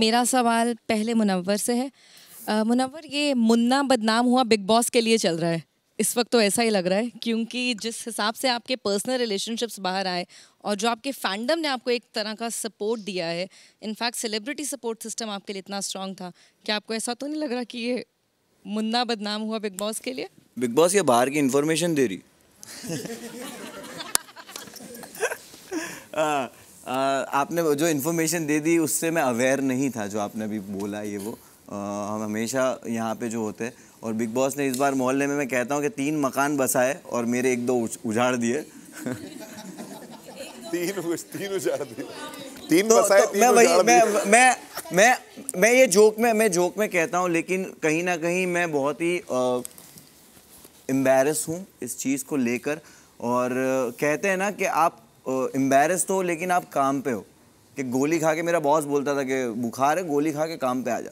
मेरा सवाल पहले मुनव्वर से है मुनवर मुनव्वर ये मुन्ना बदनाम हुआ बिग बॉस के लिए चल रहा है इस वक्त तो ऐसा ही लग रहा है क्योंकि जिस हिसाब से आपके पर्सनल रिलेशनशिप्स बाहर आए और जो आपके फैंडम ने आपको एक तरह का सपोर्ट दिया है इनफैक्ट सेलिब्रिटी सपोर्ट सिस्टम आपके लिए इतना स्ट्रांग था क्या आपको ऐसा तो नहीं लग रहा कि ये मुन्ना बदनाम हुआ बिग बॉस के लिए बिग बॉस ये बाहर की इन्फॉर्मेशन दे रही हाँ, आ, आ, आपने जो इन्फॉर्मेशन दे दी उससे मैं अवेयर नहीं था जो आपने अभी बोला ये वो आ, हम हमेशा यहाँ पे जो होते हैं और बिग बॉस ने इस बार मोहल्ले में मैं कहता हूँ कि तीन मकान बसाए और मेरे एक दो उजाड़ दिए तीन तीन उजाड़ दिए तीन तो, बसाए तो, तीन मैं वही मैं मैं मैं मैं ये जोक में मैं जोक में कहता हूँ लेकिन कहीं ना कहीं मैं बहुत ही एम्बेरस हूँ इस चीज़ को लेकर और कहते हैं ना कि आप एम्बेरस हो लेकिन आप काम पे हो कि गोली खा के मेरा बॉस बोलता था कि बुखार है गोली खा के काम पे आ जा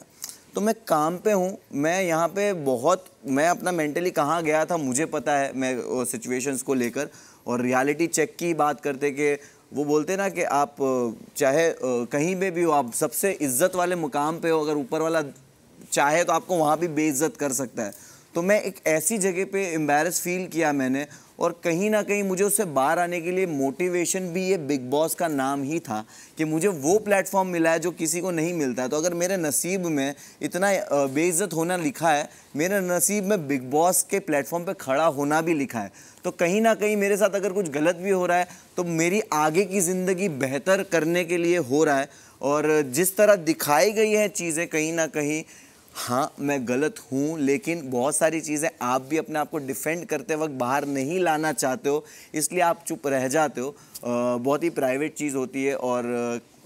तो मैं काम पे हूँ मैं यहाँ पे बहुत मैं अपना मेंटली कहाँ गया था मुझे पता है मैं सिचुएशंस को लेकर और रियलिटी चेक की बात करते कि वो बोलते ना कि आप चाहे कहीं पे भी हो आप सबसे इज्जत वाले मुकाम पे हो अगर ऊपर वाला चाहे तो आपको वहाँ भी बेइज्जत कर सकता है तो मैं एक ऐसी जगह पे एम्बेरस फील किया मैंने और कहीं ना कहीं मुझे उससे बाहर आने के लिए मोटिवेशन भी ये बिग बॉस का नाम ही था कि मुझे वो प्लेटफॉर्म मिला है जो किसी को नहीं मिलता है तो अगर मेरे नसीब में इतना बेइज्जत होना लिखा है मेरे नसीब में बिग बॉस के प्लेटफॉर्म पे खड़ा होना भी लिखा है तो कहीं ना कहीं मेरे साथ अगर कुछ गलत भी हो रहा है तो मेरी आगे की ज़िंदगी बेहतर करने के लिए हो रहा है और जिस तरह दिखाई गई है चीज़ें कहीं ना कहीं हाँ मैं गलत हूँ लेकिन बहुत सारी चीज़ें आप भी अपने आप को डिफेंड करते वक्त बाहर नहीं लाना चाहते हो इसलिए आप चुप रह जाते हो बहुत ही प्राइवेट चीज़ होती है और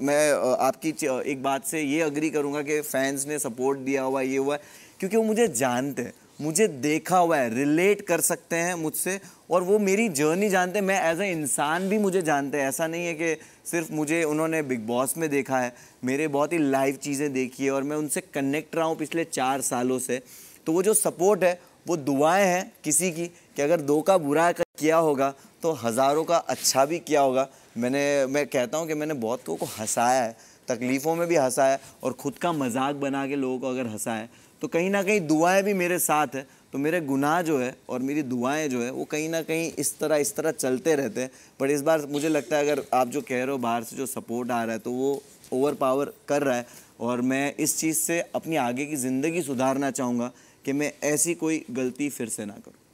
मैं आपकी एक बात से ये अग्री करूँगा कि फैंस ने सपोर्ट दिया हुआ ये हुआ क्योंकि वो मुझे जानते हैं मुझे देखा हुआ है रिलेट कर सकते हैं मुझसे और वो मेरी जर्नी जानते हैं मैं एज ए इंसान भी मुझे जानते हैं ऐसा नहीं है कि सिर्फ मुझे उन्होंने बिग बॉस में देखा है मेरे बहुत ही लाइव चीज़ें देखी है और मैं उनसे कनेक्ट रहा हूँ पिछले चार सालों से तो वो जो सपोर्ट है वो दुआएं हैं किसी की कि अगर दो का बुरा किया होगा तो हज़ारों का अच्छा भी किया होगा मैंने मैं कहता हूँ कि मैंने बहुत लोगों को हंसाया है तकलीफ़ों में भी हंसा है और ख़ुद का मजाक बना के लोगों को अगर हंसा है तो कहीं ना कहीं दुआएं भी मेरे साथ है तो मेरे गुनाह जो है और मेरी दुआएं जो है वो कहीं ना कहीं इस तरह इस तरह चलते रहते हैं पर इस बार मुझे लगता है अगर आप जो कह रहे हो बाहर से जो सपोर्ट आ रहा है तो वो ओवर पावर कर रहा है और मैं इस चीज़ से अपनी आगे की ज़िंदगी सुधारना चाहूँगा कि मैं ऐसी कोई गलती फिर से ना करूँ